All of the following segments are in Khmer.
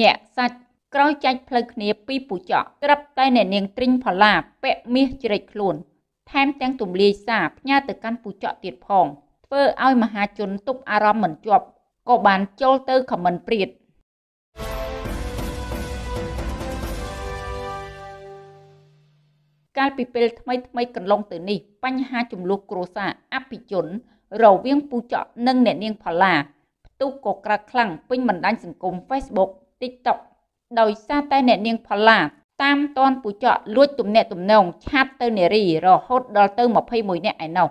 ញាក់សាច់ក្រោយចាច់ផ្លូវគ្នាពីពូចកត្រឹបតែអ្នកនាងទ្រិញផល្លាពាក់មាសជ្រេចខ្លួន ថែមទាំងទំលាយសារផ្ញើទៅកាន់ពូចកទៀតផងធ្វើឲ្យមហាជនទប់អារម្មណ៍មិនជាប់ក៏បាន ចូលទៅខមមិនព្រាតកាលពីពេលថ្មី ថ្មីកន្លងទៅនេះបញ្ហាចំនួនគ្រួសារអភិជន រវាងពូចកនិងអ្នកនាងផល្លាផ្ទុះក៏ក្រើកខ្លាំងពេញបណ្ដាញសង្គម Facebook TikTok ដោយសារតែអ្នកនាងផល្លាតាមតនពូចកលួចទំនាក់ទំនងឆាតទៅនារីរហូតដល់ទៅ21នាក់ឯណោះ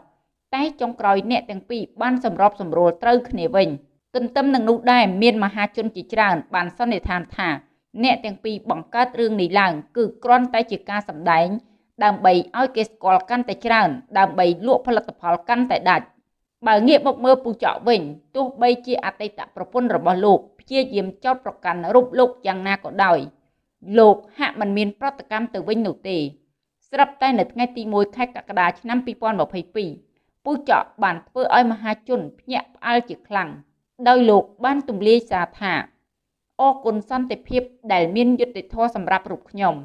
តែចុងក្រោយអ្នកទាំងពីរបានសម្របសម្រួលត្រូវគ្នាវិញទន្ទឹមនឹងនោះដែរមានមហាជនជាច្រើនបានសន្និដ្ឋានថាអ្នកទាំងពីរបង្កើតរឿងនេះឡើង គឺគ្រាន់តែជាការសម្ដែងដើម្បីឲ្យគេស្គាល់កាន់តែច្រើនដើម្បីលក់ផលិតផលកាន់តែដាច់បើងាកមកមើលពូចកវិញទោះបីជាអតីតប្រពន្ធរបស់លោកព្យាយាមចោតប្រកាន់រូបលោកយ៉ាងណាក៏ដោយលោកហាក់មិនមានប្រតិកម្មទៅវិញនោះទេ ស្រាប់តែនៅថ្ងៃទី1ខែកក្កដាឆ្នាំ2022ពូចកបានធ្វើឲ្យមហាជនភ្ញាក់ផ្អើលជាខ្លាំងដោយលោកបានទម្លាយសារថាអគុណសន្តិភាពដែលមានយុត្តិធម៌សម្រាប់រូបខ្ញុំ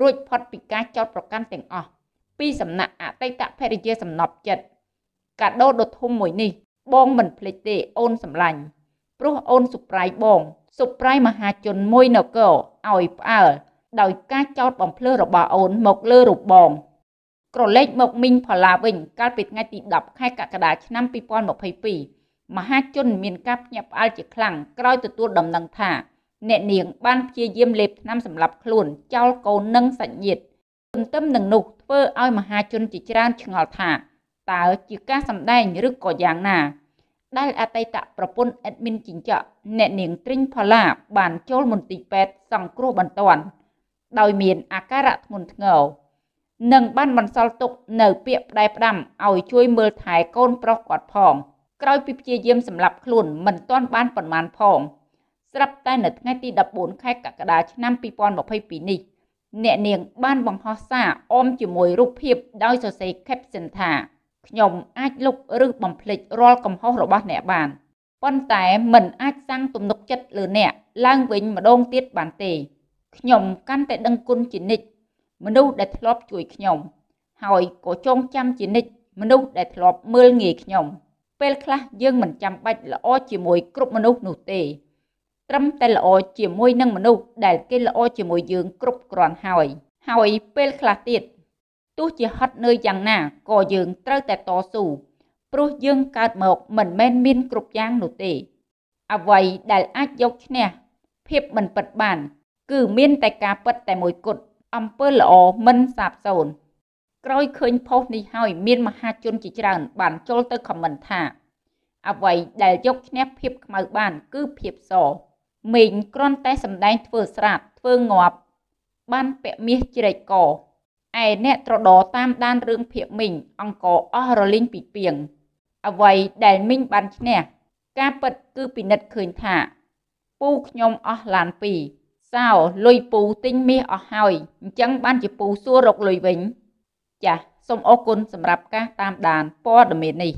រួចផុតពីការចោទប្រកាន់ទាំងអស់ពីសំណាក់អតីតភរិយាសំណប់ចិត្តកាដូដ៏ធំមួយនេះបងមិនភ្លេចទេអូនសម្លាញ់ព្រោះអូនសុប្រៃបង សុប្រៃមហាជនមួយនគរឲ្យផ្អើលដោយការចោតបំភ្លឺរបស់អូនមកលើរូបបងក្រឡេកមកមីងផល្លាវិញកាលពីថ្ងៃទី10ខែកក្កដាឆ្នាំ2022មហាជនមានការភ្ញាក់ផ្អើលជាខ្លាំងក្រោយទទួលដំណឹងថាអ្នកនាងបានព្យាយាមលេបថ្នាំសម្លាប់ខ្លួនចោលកូននិងសាច់ញាតិទន្ទឹមនឹងនោះធ្វើឲ្យមហាជនជាច្រើនឆ្ងល់ថា តើ ជាការសម្ដែងឬក៏យ៉ាងណាដែលអតីតប្រពន្ធអេដមីនជីងចក់អ្នកនាងទ្រីងផល្លា បានចូលមន្ទីរពេទ្យសង្គ្រោះបន្ទាន់ដោយមានអាការៈធ្ងន់ធ្ងរនិងបានបន្សល់ទុក នៅ ពាក្យផ្ដែផ្ដាំឲ្យជួយមើលថែកូនប្រុសគាត់ផង ក្រោយពីព្យាយាមសម្លាប់ខ្លួនមិនទាន់បានប៉ុន្មានផង ស្រាប់តែនៅថ្ងៃទី14ខែកក្កដាឆ្នាំ2022នេះអ្នកនាង បានបង្ហោះសារអមជាមួយរូបភាពដោយសរសេរ caption ថាខ្ញុំអាចលុបឬបំភ្លេចរាល់កំហុសរបស់អ្នកបានប៉ុន្តែមិនអាចសាងទំនុកចិត្តលើអ្នក ឡើងវិញម្ដងទៀតបានទេខ្ញុំកាន់តែដឹងគុណជានិច្ចមនុស្សដែលធ្លាប់ជួយខ្ញុំហើយក៏ចងចាំជានិច្ចមនុស្សដែលធ្លាប់មើលងាយខ្ញុំ ពេលខ្លះយើងមិនចាំបាច់ល្អជាមួយគ្រប់មនុស្សនោះទេត្រឹមតែល្អជាមួយនឹងមនុស្សដែលគេល្អជាមួយយើងគ្រប់គ្រាន់ហើយហើយពេលខ្លះទៀតទោះជាហត់នឿយយ៉ាងណាក៏យើងត្រូវតែតស៊ូព្រោះយើងកើតមកមិនមែនមានគ្រប់យ៉ាងនោះទេអ្វីដែលអាចយកឈ្នះភាពមិនពិតបាន គឺមានតែការពិតតែមួយគត់អំពើល្អមិនសាបសូន្យក្រោយឃើញផុសនេះហើយមានមហាជនជាច្រើនបានចូលទៅខមមិនថាអ្វីដែលយកឈ្នះភាពខ្មៅបាន គឺភាពសមេងគ្រាន់តែសម្ដែងធ្វើស្រាតធ្វើងាប់ បានពមាសជ្រែកកឯអ្នកត្រដរតាមដានរឿងភាកមីងអង្គអស់រលីងពីពីងអ្វីដែលមីងបានឈ្នះការពិតគឺពិនិត្យឃើញថា ពូខ្ញុំអស់ឡាន2សោលុយពូទិញមាសអស់ហើយអញ្ចឹងបានជាពូសួររកលុយវិញ ចាសសូមអរគុណសម្រាប់ការតាមដានព័ត៌មាននេះ